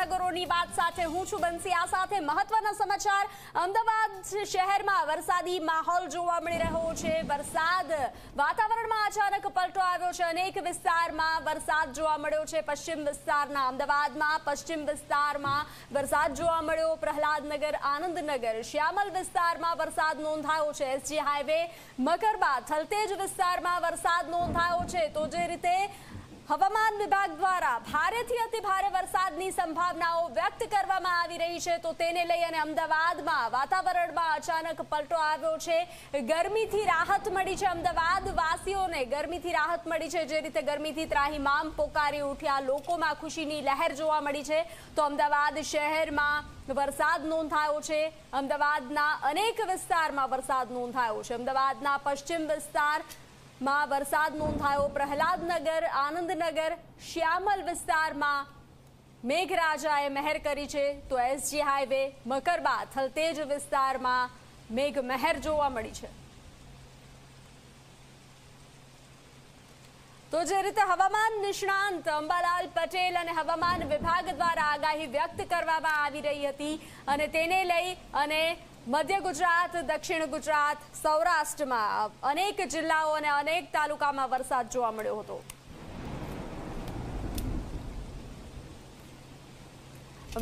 નગરોની વાત સાથે હું છું બંસી આ સાથે મહત્વના સમાચાર અમદાવાદ શહેરમાં વરસાદી માહોલ જોવા મળી રહ્યો છે વરસાદ વાતાવરણમાં અચાનક પલટો આવ્યો છે અનેક વિસ્તારમાં વરસાદ જોવા મળ્યો છે પશ્ચિમ વિસ્તારના અમદાવાદમાં પશ્ચિમ વિસ્તારમાં વરસાદ જોવા મળ્યો પ્રહલાદનગર આનંદનગર શ્યામલ વિસ્તારમાં વરસાદ નોંધાયો છે એસજી હાઈવે મકરબા થલતેજ વિસ્તારમાં વરસાદ નોંધાયો છે તો જે રીતે હવામાન વિભાગ દ્વારા ભારેથી અતિ ભારે વરસાદની સંભાવનાઓ વ્યક્ત કરવામાં આવી રહી છે તો તેને લઈ અને અમદાવાદમાં વાતાવરણમાં અચાનક પલટો આવ્યો છે ગરમીથી રાહત મળી છે અમદાવાદ વાસીઓને ગરમીથી રાહત મળી છે જે રીતે ગરમીથી ત્રાહીમામ પોકારી ઉઠ્યા લોકોમાં ખુશીની લહેર જોવા મળી છે તો અમદાવાદ શહેરમાં વરસાદ નોંધાયો છે અમદાવાદના અનેક વિસ્તારમાં વરસાદ નોંધાયો છે અમદાવાદના પશ્ચિમ વિસ્તાર માં વરસાદ નોંધાયો પ્રહલાદનગર આનંદનગર શ્યામલ વિસ્તારમાં મેઘરાજાએ મહેર કરી છે તો એસજી હાઈવે મકરબા થલતેજ વિસ્તારમાં મેઘ મહેર જોવા મળી છે તો જે રીતે હવામાન નિષ્ણાંત અંબાલાલ પટેલ અને હવામાન વિભાગ દ્વારા આગાહી વ્યક્ત કરવામાં આવી રહી હતી અને તેને લઈ અને મધ્ય ગુજરાત દક્ષિણ ગુજરાત સૌરાષ્ટ્રમાં અનેક જિલ્લાઓ અને અનેક તાલુકામાં વરસાદ જોવા મળ્યો હતો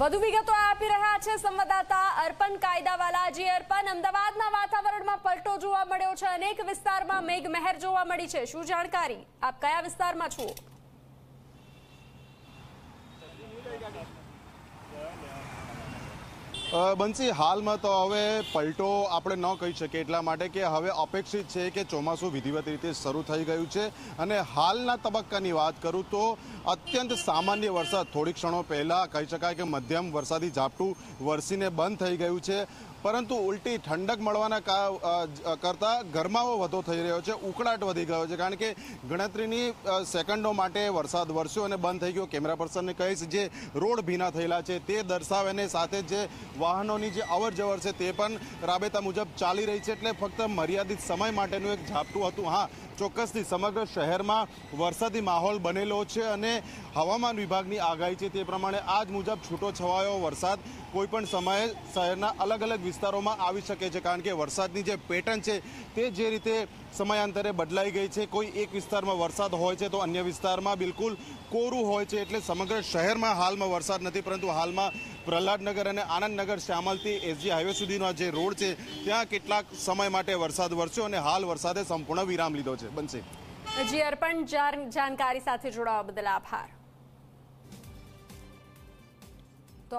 વધુ વિગતો આપી રહ્યા છે સંવાદદાતા અર્પણ કાયદાવાલાજી અર્પણ અમદાવાદના વાતાવરણમાં પલટો જોવા મળ્યો છે અનેક વિસ્તારમાં મેઘ મહેર જોવા મળી છે શું જાણકારી આપ કયા વિસ્તારમાં છો બનસી હાલમાં તો હવે પલટો આપણે ન કહી શકીએ એટલા માટે કે હવે અપેક્ષિત છે કે ચોમાસું વિધિવત રીતે શરૂ થઈ ગયું છે અને હાલના તબક્કાની વાત કરું તો અત્યંત સામાન્ય વરસાદ થોડી ક્ષણો પહેલાં કહી શકાય કે મધ્યમ વરસાદી ઝાપટું વરસીને બંધ થઈ ગયું છે પરંતુ ઉલટી ઠંડક મળવાના કરતાં ગરમાવો વધુ થઈ રહ્યો છે ઉકળાટ વધી ગયો છે કારણ કે ગણતરીની સેકન્ડો માટે વરસાદ વરસ્યો અને બંધ થઈ ગયો કેમેરા પર્સનને કહીશ જે રોડ ભીના થયેલા છે તે દર્શાવેને સાથે જે વાહનોની જે અવર જવર છે તે પણ રાબેતા મુજબ ચાલી રહી છે એટલે ફક્ત મર્યાદિત સમય માટેનું એક ઝાપટું હતું હા ચોક્કસથી સમગ્ર શહેરમાં વરસાદી માહોલ બનેલો છે અને હવામાન વિભાગની આગાહી છે તે પ્રમાણે આજ મુજબ છૂટો છવાયો વરસાદ કોઈપણ સમયે શહેરના અલગ અલગ વિસ્તારોમાં આવી શકે છે કારણ કે વરસાદની જે પેટર્ન છે તે જે રીતે સમયાંતરે બદલાઈ ગઈ છે કોઈ એક વિસ્તારમાં વરસાદ હોય છે તો અન્ય વિસ્તારમાં બિલકુલ કોરું હોય છે એટલે સમગ્ર શહેરમાં હાલમાં વરસાદ નથી પરંતુ હાલમાં પ્રહલાદનગર અને આનંદનગર શ્યામલથી એસજી હાઈવે સુધીનો જે રોડ છે ત્યાં કેટલાક સમય માટે વરસાદ વરસ્યો અને હાલ વરસાદે સંપૂર્ણ વિરામ લીધો છે બનશે જી અર્પણ જાણકારી સાથે જોડાવા બદલ આભાર